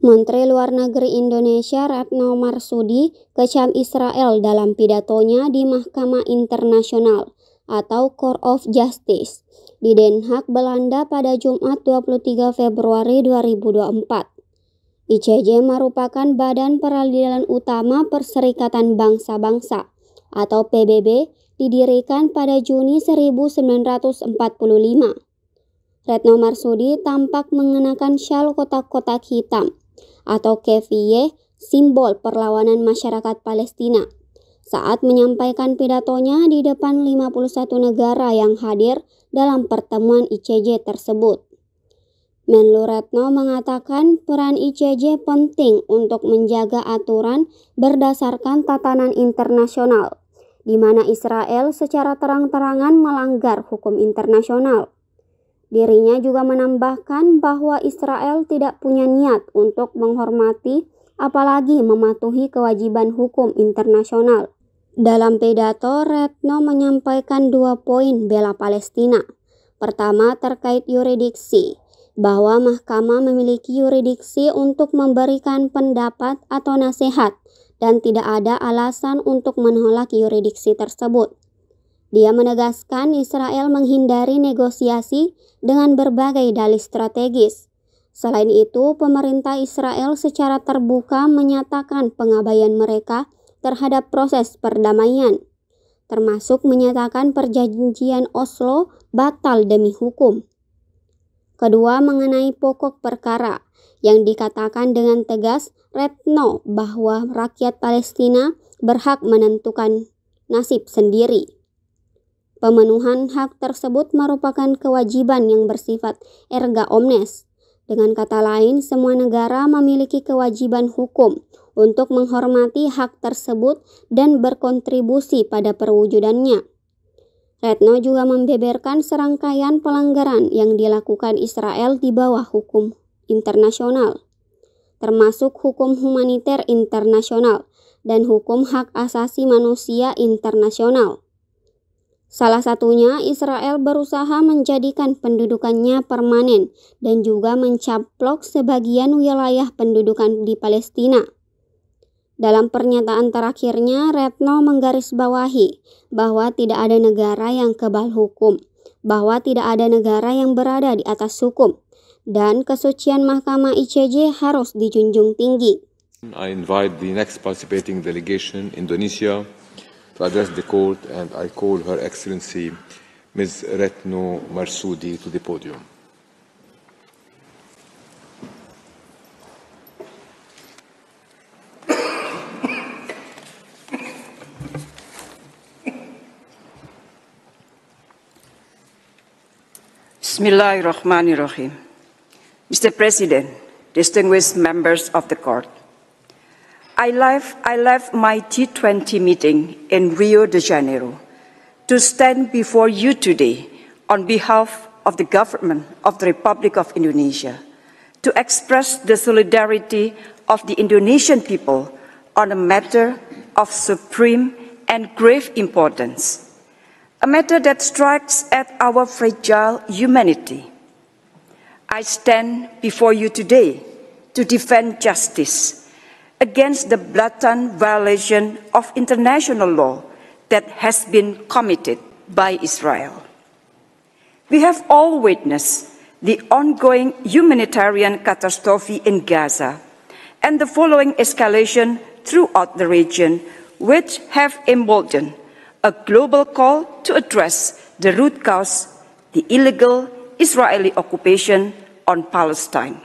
Menteri Luar Negeri Indonesia Retno Marsudi kecam Israel dalam pidatonya di Mahkamah Internasional atau Court of Justice di Den Haag, Belanda pada Jumat 23 Februari 2024. ICJ merupakan badan peradilan utama Perserikatan Bangsa-Bangsa atau PBB didirikan pada Juni 1945. Retno Marsudi tampak mengenakan syal kotak-kotak hitam atau Kefiyeh, simbol perlawanan masyarakat Palestina. Saat menyampaikan pidatonya di depan 51 negara yang hadir dalam pertemuan ICJ tersebut. Menlu Retno mengatakan peran ICJ penting untuk menjaga aturan berdasarkan tatanan internasional, di mana Israel secara terang-terangan melanggar hukum internasional. Dirinya juga menambahkan bahwa Israel tidak punya niat untuk menghormati apalagi mematuhi kewajiban hukum internasional. Dalam pidato, Retno menyampaikan dua poin bela Palestina. Pertama, terkait yuridiksi, bahwa mahkamah memiliki yuridiksi untuk memberikan pendapat atau nasihat dan tidak ada alasan untuk menolak yuridiksi tersebut. Dia menegaskan Israel menghindari negosiasi dengan berbagai dalih strategis. Selain itu, pemerintah Israel secara terbuka menyatakan pengabaian mereka terhadap proses perdamaian, termasuk menyatakan perjanjian Oslo batal demi hukum. Kedua, mengenai pokok perkara yang dikatakan dengan tegas Retno bahwa rakyat Palestina berhak menentukan nasib sendiri. Pemenuhan hak tersebut merupakan kewajiban yang bersifat erga omnes. Dengan kata lain, semua negara memiliki kewajiban hukum untuk menghormati hak tersebut dan berkontribusi pada perwujudannya. Retno juga membeberkan serangkaian pelanggaran yang dilakukan Israel di bawah hukum internasional, termasuk hukum humaniter internasional dan hukum hak asasi manusia internasional. Salah satunya, Israel berusaha menjadikan pendudukannya permanen dan juga mencaplok sebagian wilayah pendudukan di Palestina. Dalam pernyataan terakhirnya, Retno menggarisbawahi bahwa tidak ada negara yang kebal hukum, bahwa tidak ada negara yang berada di atas hukum, dan kesucian Mahkamah ICJ harus dijunjung tinggi. I invite the next participating delegation, Indonesia, to address the court and I call Her Excellency Ms. Retno Marsoudi to the podium. Bismillahirrahmanirrahim. Mr. President, distinguished members of the court, I left, I left my G20 meeting in Rio de Janeiro to stand before you today on behalf of the government of the Republic of Indonesia to express the solidarity of the Indonesian people on a matter of supreme and grave importance, a matter that strikes at our fragile humanity. I stand before you today to defend justice against the blatant violation of international law that has been committed by Israel. We have all witnessed the ongoing humanitarian catastrophe in Gaza and the following escalation throughout the region, which have emboldened a global call to address the root cause, the illegal Israeli occupation on Palestine.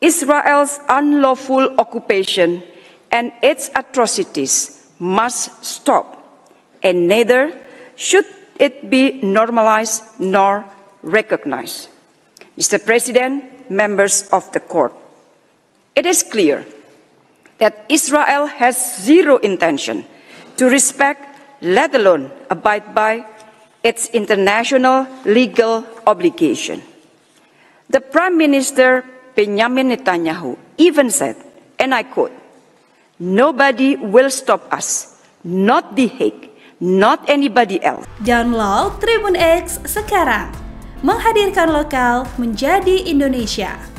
Israel's unlawful occupation and its atrocities must stop, and neither should it be normalized nor recognized. Mr. President, members of the court, it is clear that Israel has zero intention to respect, let alone abide by, its international legal obligation. The Prime Minister Benjamin Netanyahu even said, and I quote, Nobody will stop us, not The Hague, not anybody else. Download Tribun X sekarang, menghadirkan lokal menjadi Indonesia.